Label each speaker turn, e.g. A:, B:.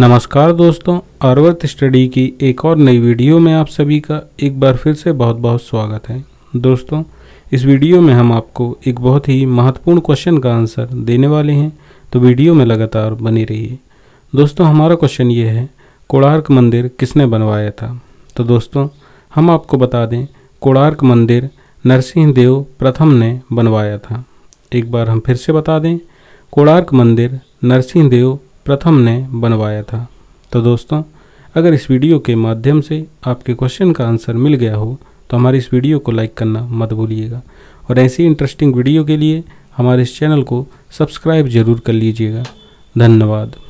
A: नमस्कार दोस्तों अर्वत स्टडी की एक और नई वीडियो में आप सभी का एक बार फिर से बहुत बहुत स्वागत है दोस्तों इस वीडियो में हम आपको एक बहुत ही महत्वपूर्ण क्वेश्चन का आंसर देने वाले हैं तो वीडियो में लगातार बनी रहिए दोस्तों हमारा क्वेश्चन ये है कोणार्क मंदिर किसने बनवाया था तो दोस्तों हम आपको बता दें कोणार्क मंदिर नरसिंह देव प्रथम ने बनवाया था एक बार हम फिर से बता दें कोणार्क मंदिर नरसिंह देव प्रथम ने बनवाया था तो दोस्तों अगर इस वीडियो के माध्यम से आपके क्वेश्चन का आंसर मिल गया हो तो हमारी इस वीडियो को लाइक करना मत भूलिएगा और ऐसी इंटरेस्टिंग वीडियो के लिए हमारे इस चैनल को सब्सक्राइब ज़रूर कर लीजिएगा धन्यवाद